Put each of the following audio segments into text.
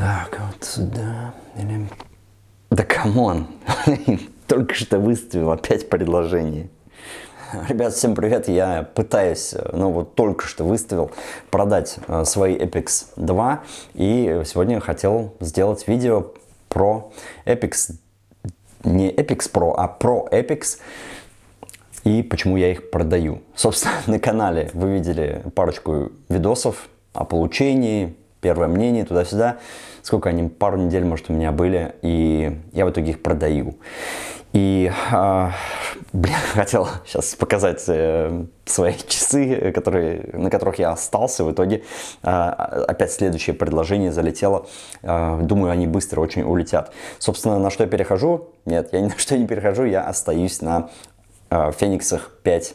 Так, а вот сюда. Или... Да камон! Только что выставил опять предложение. Ребят, всем привет! Я пытаюсь, э, ну вот только что выставил, продать э, свои Epix 2. И сегодня хотел сделать видео про Epix, не Epix Pro, а про Epix и почему я их продаю. Собственно, на канале вы видели парочку видосов о получении, первое мнение туда-сюда. Сколько они, пару недель, может, у меня были, и я в итоге их продаю. И, э, а, блин, хотел сейчас показать э, свои часы, которые, на которых я остался. В итоге э, опять следующее предложение залетело. Э, думаю, они быстро очень улетят. Собственно, на что я перехожу? Нет, я ни на что не перехожу, я остаюсь на э, Фениксах 5+.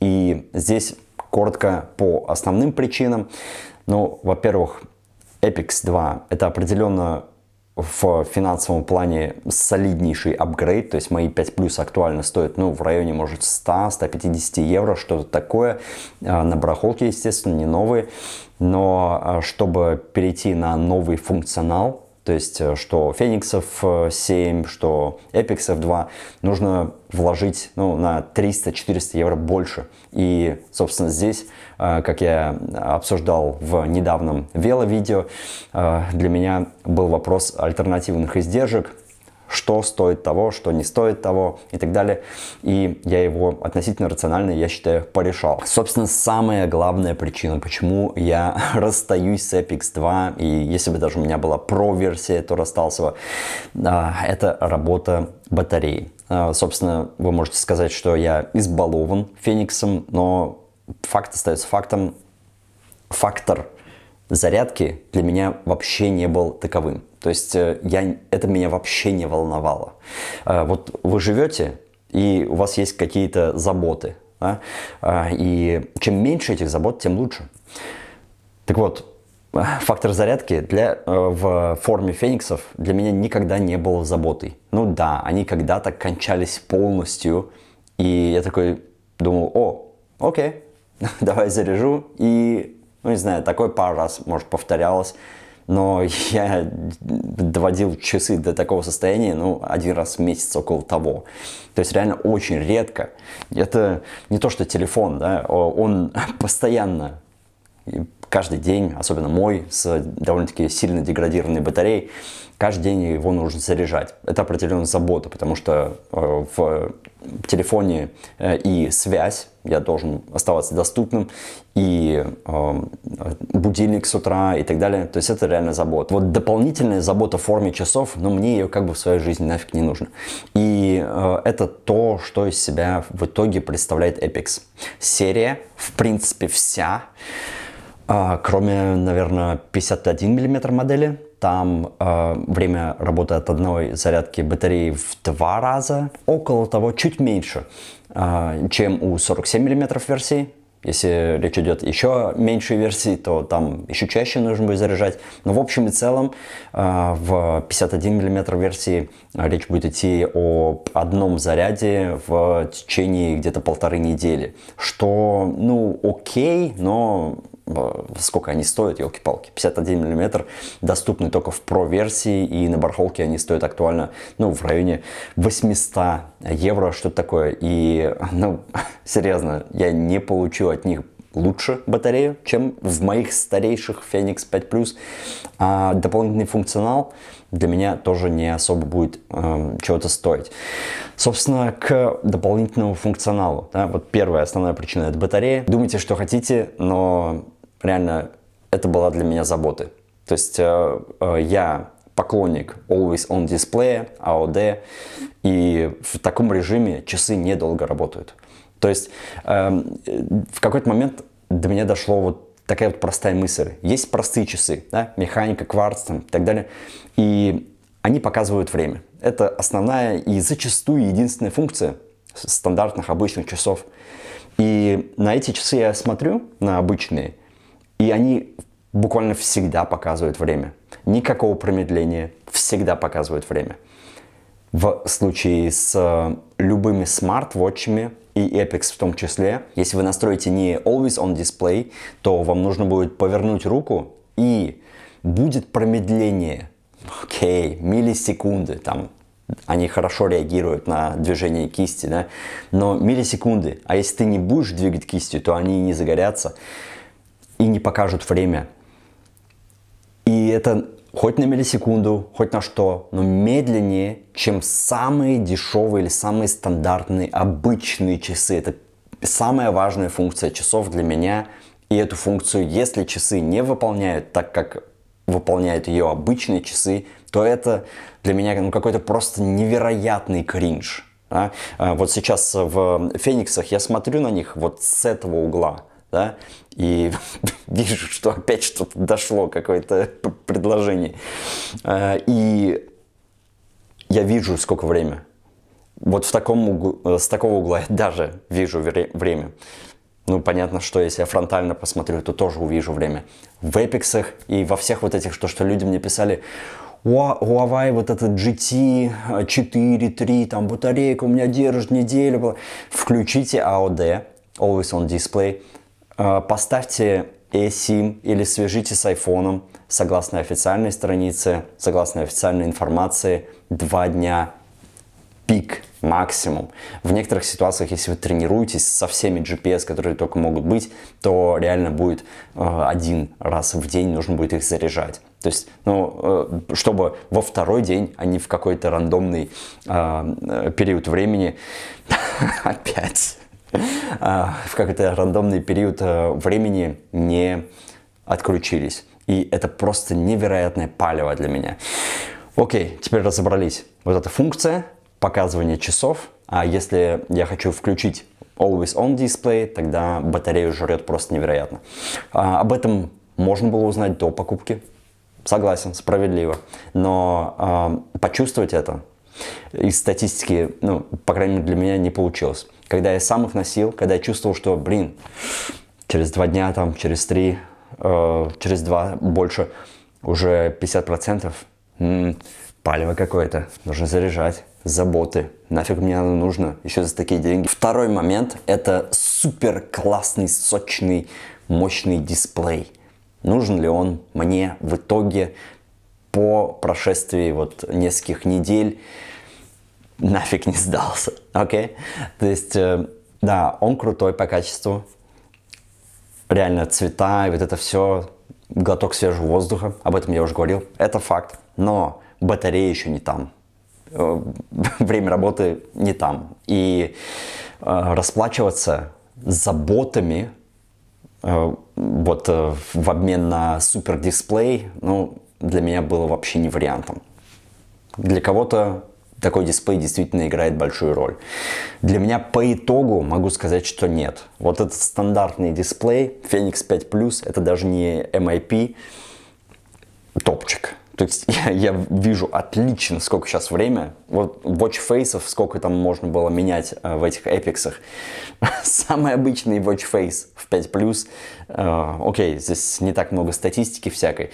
И здесь коротко по основным причинам. Ну, во-первых, Epix 2 это определенно в финансовом плане солиднейший апгрейд, то есть мои 5 плюс актуально стоят, ну, в районе, может, 100-150 евро, что-то такое. А, на барахолке, естественно, не новые, но а, чтобы перейти на новый функционал, то есть, э, что Фениксов 7, э, что Эпиксов 2, нужно вложить ну, на 300-400 евро больше. И, собственно, здесь, э, как я обсуждал в недавнем вело-видео, для меня был вопрос альтернативных издержек – что стоит того, что не стоит того и так далее. И я его относительно рационально, я считаю, порешал. Собственно, самая главная причина, почему я расстаюсь с Epix 2, и если бы даже у меня была про-версия, то расстался бы, а, это работа батареи. А, собственно, вы можете сказать, что я избалован Фениксом, но факт остается фактом. Фактор зарядки для меня вообще не был таковым. То есть э, я, это меня вообще не волновало. Э, вот вы живете, и у вас есть какие-то заботы. Да? Э, и чем меньше этих забот, тем лучше. Так вот, фактор зарядки для, в форме фениксов для меня никогда не был заботой. Ну да, они когда-то кончались полностью, и я такой думал, о, окей, давай заряжу, и ну, не знаю, такой пару раз, может, повторялось. Но я доводил часы до такого состояния, ну, один раз в месяц, около того. То есть реально очень редко. Это не то, что телефон, да, он постоянно каждый день, особенно мой, с довольно-таки сильно деградированной батареей, каждый день его нужно заряжать. Это определенная забота, потому что э, в телефоне э, и связь, я должен оставаться доступным, и э, будильник с утра и так далее. То есть это реально забота. Вот дополнительная забота в форме часов, но ну, мне ее как бы в своей жизни нафиг не нужно. И это то, что из себя в итоге представляет Epix. Серия, в принципе, вся а, кроме, наверное, 51 мм модели, там э, время работы от одной зарядки батареи в два раза, около того, чуть меньше, э, чем у 47 мм версии. Если речь идет еще меньшей версии, то там еще чаще нужно будет заряжать. Но в общем и целом в 51 мм версии речь будет идти о одном заряде в течение где-то полторы недели. Что, ну, окей, но Э, сколько они стоят, елки-палки. 51 мм доступны только в Pro-версии, и на бархолке они стоят актуально, ну, в районе 800 евро, что-то такое. И, ну, серьезно, я не получу от них лучше батарею, чем в моих старейших Phoenix 5 Plus. А дополнительный функционал для меня тоже не особо будет э, чего-то стоить. Собственно, к дополнительному функционалу. Да, вот первая основная причина это батарея. Думайте, что хотите, но реально это была для меня забота. То есть э, э, я поклонник Always on Display, AOD, и в таком режиме часы недолго работают. То есть эм, в какой-то момент до меня дошло вот такая вот простая мысль. Есть простые часы, да, механика, кварц там, и так далее, и они показывают время. Это основная и зачастую единственная функция стандартных обычных часов. И на эти часы я смотрю, на обычные – и они буквально всегда показывают время. Никакого промедления, всегда показывают время. В случае с э, любыми смарт-вотчами и Epix в том числе, если вы настроите не Always On Display, то вам нужно будет повернуть руку и будет промедление. Окей, okay, миллисекунды, там они хорошо реагируют на движение кисти, да, но миллисекунды, а если ты не будешь двигать кистью, то они не загорятся и не покажут время. И это хоть на миллисекунду, хоть на что, но медленнее, чем самые дешевые или самые стандартные обычные часы. Это самая важная функция часов для меня. И эту функцию, если часы не выполняют так, как выполняют ее обычные часы, то это для меня ну, какой-то просто невероятный кринж. Да? А вот сейчас в Фениксах я смотрю на них вот с этого угла да, и вижу, что опять что-то дошло, какое-то предложение. А, и я вижу, сколько время. Вот в таком углу, э, с такого угла я даже вижу вре время. Ну, понятно, что если я фронтально посмотрю, то тоже увижу время. В Эпиксах и во всех вот этих, что, что люди мне писали, Huawei, вот этот GT 4, 3, там батарейка у меня держит неделю. Включите AOD, Always on Display, а, поставьте eSIM или свяжите с айфоном согласно официальной странице, согласно официальной информации, два дня пик максимум. В некоторых ситуациях, если вы тренируетесь со всеми GPS, которые только могут быть, то реально будет э, один раз в день нужно будет их заряжать. То есть, ну, э, чтобы во второй день, они а в какой-то рандомный э, период времени опять а, в какой-то рандомный период э, времени не отключились. И это просто невероятное палево для меня. Окей, теперь разобрались. Вот эта функция, показывания часов. А если я хочу включить Always On Display, тогда батарею жрет просто невероятно. А, об этом можно было узнать до покупки. Согласен, справедливо. Но а, почувствовать это из статистики, ну, по крайней мере, для меня не получилось когда я сам их носил, когда я чувствовал, что, блин, через два дня, там, через три, э, через два больше уже 50%. процентов, м палево какое-то, нужно заряжать, заботы, нафиг мне оно нужно, еще за такие деньги. Второй момент – это супер классный, сочный, мощный дисплей. Нужен ли он мне в итоге по прошествии вот нескольких недель? нафиг не сдался, окей? Okay? То есть, э, да, он крутой по качеству, реально цвета и вот это все, глоток свежего воздуха, об этом я уже говорил, это факт, но батарея еще не там, э, время работы не там, и э, расплачиваться заботами э, вот в обмен на супер дисплей, ну, для меня было вообще не вариантом. Для кого-то такой дисплей действительно играет большую роль. Для меня по итогу могу сказать, что нет. Вот этот стандартный дисплей Phoenix 5 Plus, это даже не MIP, топчик. То есть я, я вижу отлично, сколько сейчас время. Вот watch фейсов, сколько там можно было менять э, в этих эпиксах. Самый обычный watch face в 5 плюс. Э, окей, здесь не так много статистики всякой,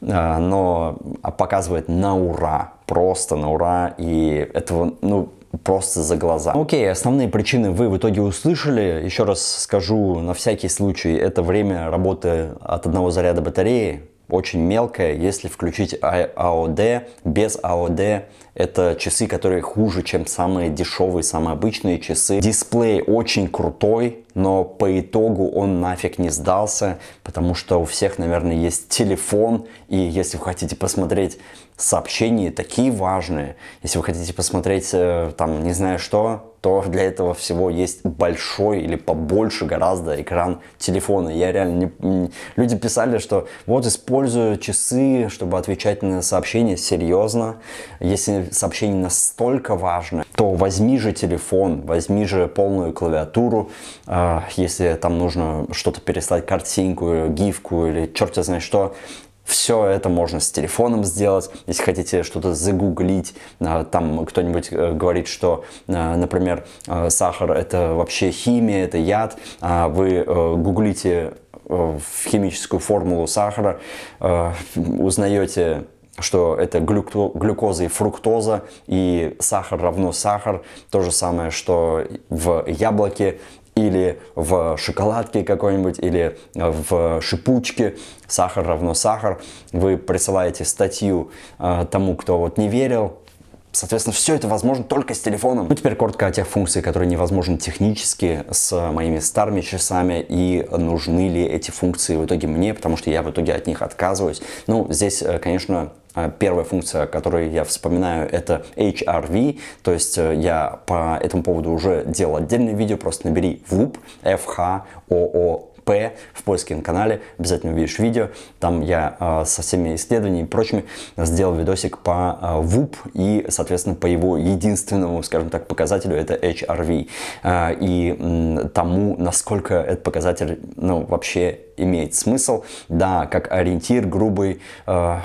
э, но а, показывает на ура. Просто на ура. И этого, ну, просто за глаза. Окей, основные причины вы в итоге услышали. Еще раз скажу, на всякий случай, это время работы от одного заряда батареи очень мелкая, если включить AOD, а- без AOD это часы, которые хуже, чем самые дешевые, самые обычные часы. Дисплей очень крутой, но по итогу он нафиг не сдался, потому что у всех, наверное, есть телефон, и если вы хотите посмотреть сообщения такие важные, если вы хотите посмотреть э, там, не знаю что, то для этого всего есть большой или побольше гораздо экран телефона. Я реально не... Люди писали, что вот использую часы, чтобы отвечать на сообщения. Серьезно, если сообщение настолько важно, то возьми же телефон, возьми же полную клавиатуру, а, если там нужно что-то переслать, картинку, гифку или черт знает что, все это можно с телефоном сделать. Если хотите что-то загуглить, э, там кто-нибудь э, говорит, что, э, например, сахар это вообще химия, это яд, а вы гуглите в химическую формулу сахара, узнаете что это глюкто, глюкоза и фруктоза, и сахар равно сахар. То же самое, что в яблоке или в шоколадке какой-нибудь, или э, в шипучке «Сахар равно сахар». Вы присылаете статью э, тому, кто вот не верил, Соответственно, все это возможно только с телефоном. Ну, теперь коротко о тех функциях, которые невозможны технически с моими старыми часами и нужны ли эти функции в итоге мне, потому что я в итоге от них отказываюсь. Ну, здесь, э, конечно, э, Первая функция, которую я вспоминаю, это HRV, то есть э, я по этому поводу уже делал отдельное видео, просто набери VOOP, FHOOP, П в поиске на канале, обязательно увидишь видео. Там я а, со всеми исследованиями и прочими сделал видосик по а, ВУП и, соответственно, по его единственному, скажем так, показателю, это HRV. А, и тому, насколько этот показатель, ну, вообще имеет смысл. Да, как ориентир грубый, э,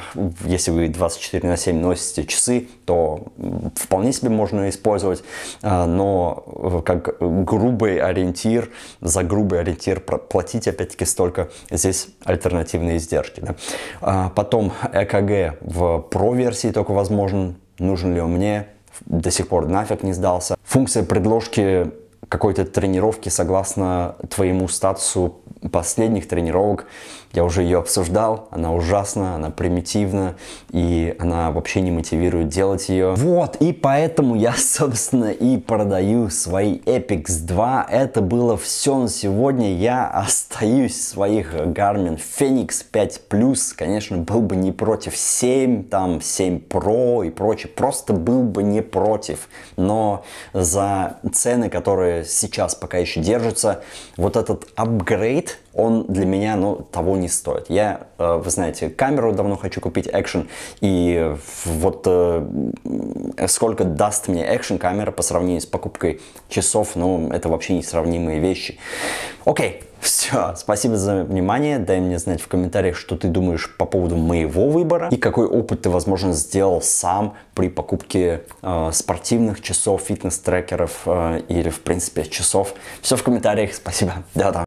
если вы 24 на 7 носите часы, то вполне себе можно использовать, э, но как грубый ориентир, за грубый ориентир платить платить, опять-таки, столько здесь альтернативные издержки. Да. А потом ЭКГ в Pro-версии только возможен. Нужен ли он мне? До сих пор нафиг не сдался. Функция предложки какой-то тренировки согласно твоему статусу последних тренировок. Я уже ее обсуждал, она ужасна, она примитивна, и она вообще не мотивирует делать ее. Вот, и поэтому я, собственно, и продаю свои Epix 2. Это было все на сегодня. Я остаюсь в своих Garmin Fenix 5 Plus. Конечно, был бы не против 7, там 7 Pro и прочее. Просто был бы не против. Но за цены, которые которая сейчас пока еще держится, вот этот апгрейд, он для меня, ну, того не стоит. Я, э, вы знаете, камеру давно хочу купить, экшен, и вот э, сколько даст мне экшен камера по сравнению с покупкой часов, ну, это вообще несравнимые вещи. Окей, все, спасибо за внимание. Дай мне знать в комментариях, что ты думаешь по поводу моего выбора и какой опыт ты, возможно, сделал сам при покупке э, спортивных часов, фитнес-трекеров э, или, в принципе, часов. Все в комментариях. Спасибо. Да-да.